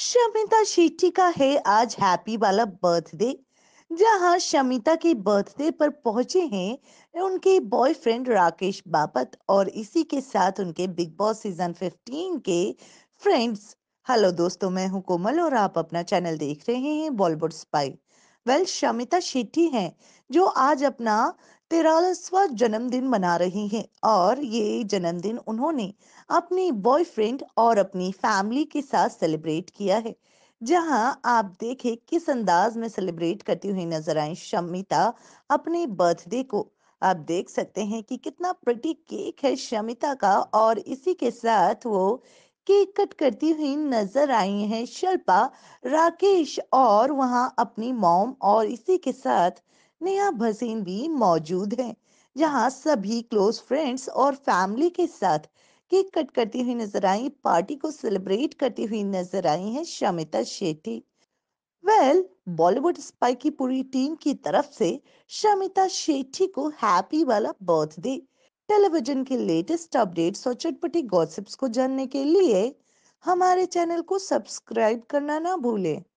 शमिता शेट्टी का है आज हैप्पी वाला बर्थडे जहां शमिता के बर्थडे पर पहुंचे हैं उनके बॉयफ्रेंड राकेश बापत और इसी के साथ उनके बिग बॉस सीजन 15 के फ्रेंड्स हेलो दोस्तों मैं हूं कोमल और आप अपना चैनल देख रहे हैं Bollywood spy well Shamita Shetty हैं जो आज अपना तेरासवा जन्मदिन मना रही हैं और ये जन्मदिन उन्होंने अपनी बॉयफ्रेंड और अपनी फैमिली के साथ सेलिब्रेट किया है जहां आप देखें किस अंदाज में सेलिब्रेट करती हुई नजर आई शमिता अपने बर्थडे को आप देख सकते हैं कि कितना प्रति केक है शमिता का और इसी के साथ वो केक कट करती हुई नजर आई हैं शिल्पा राकेश और वहां अपनी मॉम और इसी के साथ नेहा भसीन भी मौजूद हैं जहां सभी क्लोज फ्रेंड्स और फैमिली के साथ केक कट करती हुई नजर आई पार्टी को सेलिब्रेट करती हुई नजर आई हैं Shamita Shetty well well, Bollywood spy की पूरी टीम की तरफ से शमिता शेट्टी को हैप्पी वाला बर्थडे टेलीविजन के लेटेस्ट अपडेट्स और चटपटी गॉसिप्स को जानने के लिए हमारे चैनल को सब्सक्राइब करना ना भूलें